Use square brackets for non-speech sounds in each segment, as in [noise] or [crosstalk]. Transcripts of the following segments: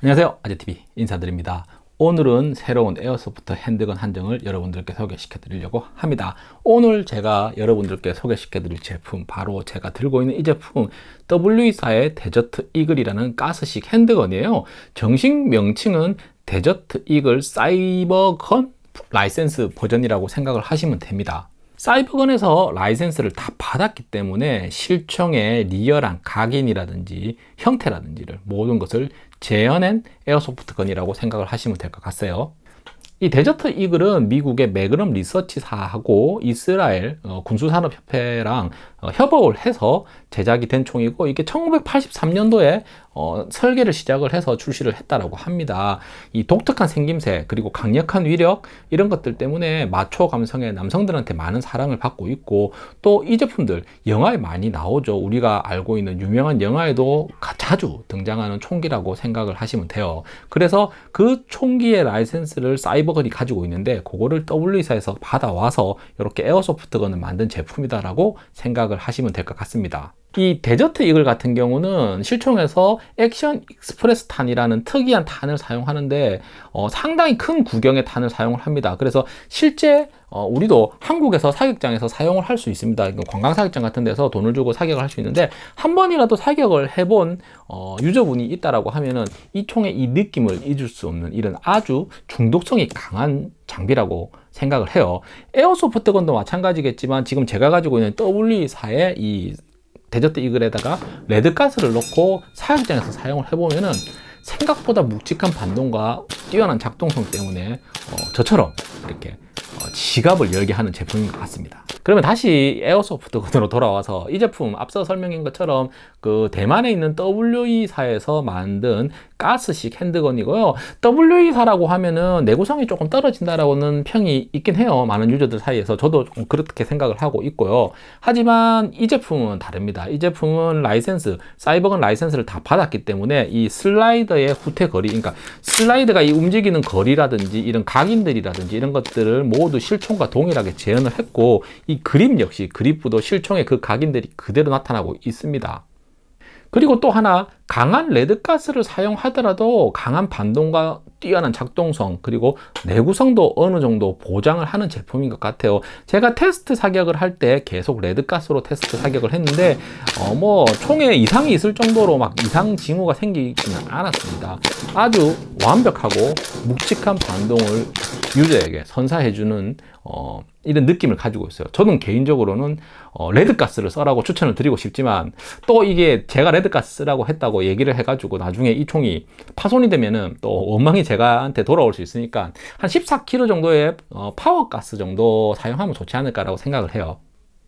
안녕하세요 아재TV 인사드립니다 오늘은 새로운 에어소프트 핸드건 한정을 여러분들께 소개시켜 드리려고 합니다 오늘 제가 여러분들께 소개시켜 드릴 제품 바로 제가 들고 있는 이 제품 W사의 데저트 이글이라는 가스식 핸드건이에요 정식 명칭은 데저트 이글 사이버건 라이센스 버전이라고 생각을 하시면 됩니다 사이버건에서 라이센스를 다 받았기 때문에 실총의 리얼한 각인이라든지 형태라든지를 모든 것을 재현엔 에어소프트건이라고 생각을 하시면 될 것 같아요. 이 데저트 이글은 미국의 매그럼 리서치사하고 이스라엘 어, 군수산업협회랑 어, 협업을 해서 제작이 된 총이고 이게 1983년도에 어, 설계를 시작을 해서 출시를 했다라고 합니다. 이 독특한 생김새 그리고 강력한 위력 이런 것들 때문에 마초 감성의 남성들한테 많은 사랑을 받고 있고 또 이 제품들 영화에 많이 나오죠. 우리가 알고 있는 유명한 영화에도 자주 등장하는 총기라고 생각을 하시면 돼요. 그래서 그 총기의 라이센스를 사이버건이 가지고 있는데 그거를 w 사에서 받아와서 이렇게 에어소프트건을 만든 제품이다라고 생각 생각을 하시면 될 것 같습니다. 이 데저트 이글 같은 경우는 실총에서 액션 익스프레스 탄이라는 특이한 탄을 사용하는데 어, 상당히 큰 구경의 탄을 사용을 합니다. 그래서 실제 어, 우리도 한국에서 사격장에서 사용을 할 수 있습니다. 관광 사격장 같은 데서 돈을 주고 사격을 할 수 있는데 한 번이라도 사격을 해본 어, 유저분이 있다라고 하면은 이 총의 이 느낌을 잊을 수 없는 이런 아주 중독성이 강한 장비라고 생각을 해요. 에어소프트 건도 마찬가지겠지만 지금 제가 가지고 있는 W4의 이 데저트 이글에다가 레드가스를 넣고 사육장에서 사용을 해보면은 생각보다 묵직한 반동과 뛰어난 작동성 때문에 어, 저처럼 이렇게 지갑을 열게 하는 제품인 것 같습니다 그러면 다시 에어소프트건으로 [laughs] 돌아와서 이 제품 앞서 설명인 것처럼 그 대만에 있는 WE사에서 만든 가스식 핸드건이고요 WE사라고 하면은 내구성이 조금 떨어진다라고는 평이 있긴 해요 많은 유저들 사이에서 저도 그렇게 생각을 하고 있고요 하지만 이 제품은 다릅니다 이 제품은 라이센스 사이버건 라이센스를 다 받았기 때문에 이 슬라이더의 후퇴 거리 그러니까 슬라이드가 이 움직이는 거리라든지 이런 각인들이라든지 이런 것들을 모두 그림도 실총과 동일하게 재현을 했고 이 그림 역시 그립부도 실총의 그 각인들이 그대로 나타나고 있습니다. 그리고 또 하나 강한 레드가스를 사용하더라도 강한 반동과 뛰어난 작동성 그리고 내구성도 어느 정도 보장을 하는 제품인 것 같아요 제가 테스트 사격을 할 때 계속 레드가스로 테스트 사격을 했는데 어뭐 총에 이상이 있을 정도로 막 이상 징후가 생기지는 않았습니다 아주 완벽하고 묵직한 반동을 유저에게 선사해주는 어 이런 느낌을 가지고 있어요 저는 개인적으로는 어 레드가스를 써라고 추천을 드리고 싶지만 또 이게 제가 레드가스 쓰라고 했다고 얘기를 해가지고 나중에 이 총이 파손이 되면은 또 원망이 제가한테 돌아올 수 있으니까 한 14kg 정도의 어, 파워가스 정도 사용하면 좋지 않을까라고 생각을 해요.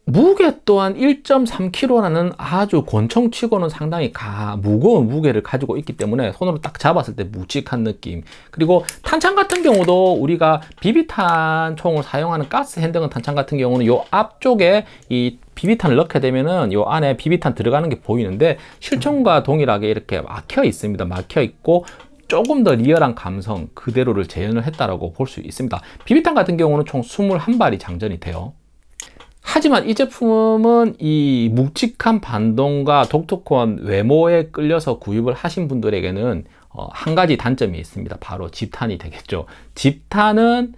무게 또한 1.3kg라는 아주 권총치고는 상당히 가, 무거운 무게를 가지고 있기 때문에 손으로 딱 잡았을 때 묵직한 느낌 그리고 탄창 같은 경우도 우리가 비비탄 총을 사용하는 가스 핸드건 탄창 같은 경우는 요 앞쪽에 이 비비탄을 넣게 되면은 요 안에 비비탄 들어가는 게 보이는데 실총과 동일하게 이렇게 막혀 있습니다 막혀 있고 조금 더 리얼한 감성 그대로를 재현을 했다라고 볼 수 있습니다. 비비탄 같은 경우는 총 21발이 장전이 돼요. 하지만 이 제품은 이 묵직한 반동과 독특한 외모에 끌려서 구입을 하신 분들에게는 어, 한 가지 단점이 있습니다. 바로 집탄이 되겠죠. 집탄은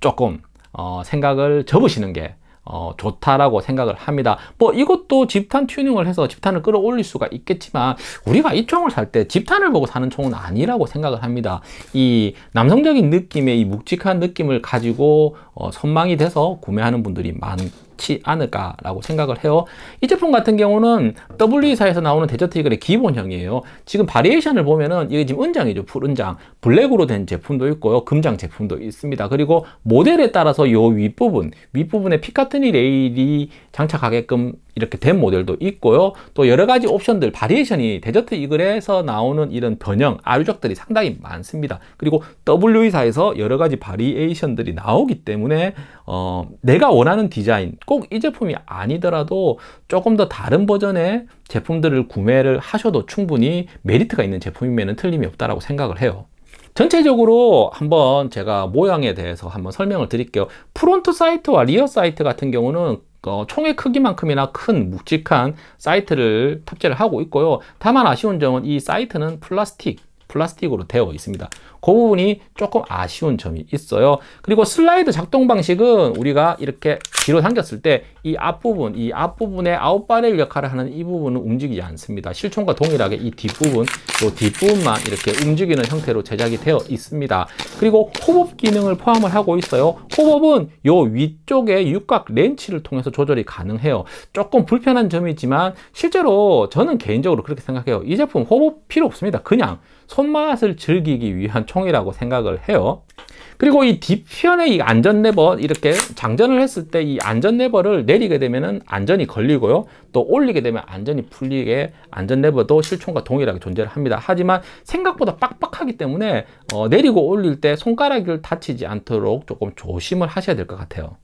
조금 어, 생각을 접으시는 게 어, 좋다라고 생각을 합니다. 뭐 이것도 집탄 튜닝을 해서 집탄을 끌어올릴 수가 있겠지만 우리가 이 총을 살 때 집탄을 보고 사는 총은 아니라고 생각을 합니다. 이 남성적인 느낌의 이 묵직한 느낌을 가지고 어, 선망이 돼서 구매하는 분들이 많, 좋지 않을까라고 생각을 해요. 이 제품 같은 경우는 w 사에서 나오는 데저트이글의 기본형이에요. 지금 바리에이션을 보면은 이게 지금 은장이죠. 풀은장. 블랙으로 된 제품도 있고요. 금장 제품도 있습니다. 그리고 모델에 따라서 요 윗부분, 윗부분에 피카트니 레일이 장착하게끔 이렇게 된 모델도 있고요. 또 여러 가지 옵션들, 바리에이션이 데저트 이글에서 나오는 이런 변형, 아류적들이 상당히 많습니다. 그리고 w 사에서 여러 가지 바리에이션들이 나오기 때문에 어, 내가 원하는 디자인, 꼭 이 제품이 아니더라도 조금 더 다른 버전의 제품들을 구매를 하셔도 충분히 메리트가 있는 제품이면 틀림이 없다고 생각을 해요. 전체적으로 한번 제가 모양에 대해서 한번 설명을 드릴게요. 프론트 사이트와 리어 사이트 같은 경우는 어, 총의 크기만큼이나 큰 묵직한 사이트를 탑재를 하고 있고요. 다만 아쉬운 점은 이 사이트는 플라스틱, 플라스틱으로 되어 있습니다. 그 부분이 조금 아쉬운 점이 있어요. 그리고 슬라이드 작동 방식은 우리가 이렇게 뒤로 당겼을 때 이 앞부분, 이 앞부분의 아웃바렐 역할을 하는 이 부분은 움직이지 않습니다. 실총과 동일하게 이 뒷부분, 또 뒷부분만 이렇게 움직이는 형태로 제작이 되어 있습니다. 그리고 호흡 기능을 포함을 하고 있어요. 호흡은요 위쪽에 육각 렌치를 통해서 조절이 가능해요. 조금 불편한 점이지만 실제로 저는 개인적으로 그렇게 생각해요. 이 제품 호흡 필요 없습니다. 그냥 손맛을 즐기기 위한 총이라고 생각을 해요. 그리고 이뒤편에이 안전 레버 이렇게 장전을 했을 때 이 안전 레버를 내리게 되면은 안전이 걸리고요. 또 올리게 되면 안전이 풀리게 안전 레버도 실총과 동일하게 존재를 합니다. 하지만 생각보다 빡빡하기 때문에 어, 내리고 올릴 때 손가락을 다치지 않도록 조금 조심을 하셔야 될 것 같아요.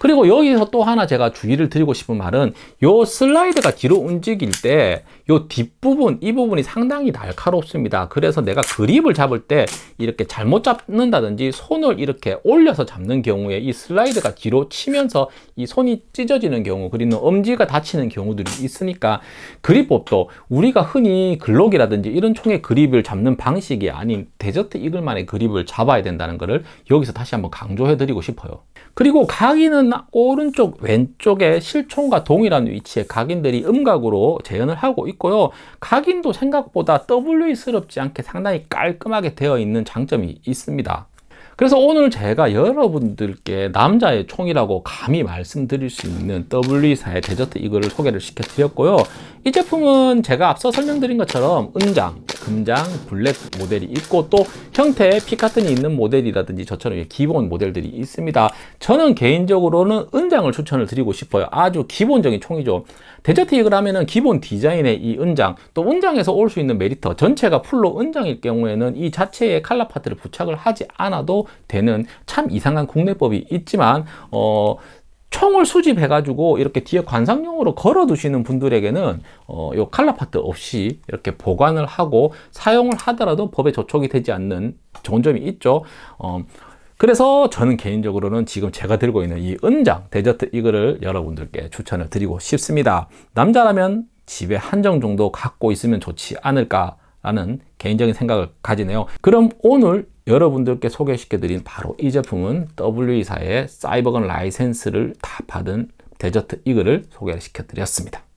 그리고 여기서 또 하나 제가 주의를 드리고 싶은 말은 요 슬라이드가 뒤로 움직일 때요 뒷부분 이 부분이 상당히 날카롭습니다 그래서 내가 그립을 잡을 때 이렇게 잘못 잡는다든지 손을 이렇게 올려서 잡는 경우에 이 슬라이드가 뒤로 치면서 이 손이 찢어지는 경우 그리는 엄지가 다치는 경우들이 있으니까 그립법도 우리가 흔히 글록이라든지 이런 총의 그립을 잡는 방식이 아닌 데저트 이글만의 그립을 잡아야 된다는 것을 여기서 다시 한번 강조해 드리고 싶어요 그리고 가기는 오른쪽 왼쪽에 실총과 동일한 위치에 각인들이 음각으로 재현을 하고 있고요. 각인도 생각보다 WE스럽지 않게 상당히 깔끔하게 되어 있는 장점이 있습니다. 그래서 오늘 제가 여러분들께 남자의 총이라고 감히 말씀드릴 수 있는 w 사의 데저트 이거를 소개를 시켜드렸고요. 이 제품은 제가 앞서 설명드린 것처럼 은장, 금장, 블랙 모델이 있고 또 형태의 피카튼이 있는 모델이라든지 저처럼 기본 모델들이 있습니다. 저는 개인적으로는 은장을 추천을 드리고 싶어요. 아주 기본적인 총이죠. 데저트 이글 하면은 기본 디자인의 이 은장, 또 은장에서 올 수 있는 메리터 전체가 풀로 은장일 경우에는 이 자체의 칼라 파트를 부착을 하지 않아도 되는 참 이상한 국내법이 있지만 어 총을 수집해가지고 이렇게 뒤에 관상용으로 걸어두시는 분들에게는 어, 요 칼라파트 없이 이렇게 보관을 하고 사용을 하더라도 법에 저촉이 되지 않는 좋은 점이 있죠. 어, 그래서 저는 개인적으로는 지금 제가 들고 있는 이 은장 데저트 이거를 여러분들께 추천을 드리고 싶습니다. 남자라면 집에 한정 정도 갖고 있으면 좋지 않을까라는 개인적인 생각을 가지네요. 그럼 오늘 여러분들께 소개시켜드린 바로 이 제품은 w 사의 사이버건 라이센스를 다 받은 데저트 이글을 소개시켜드렸습니다.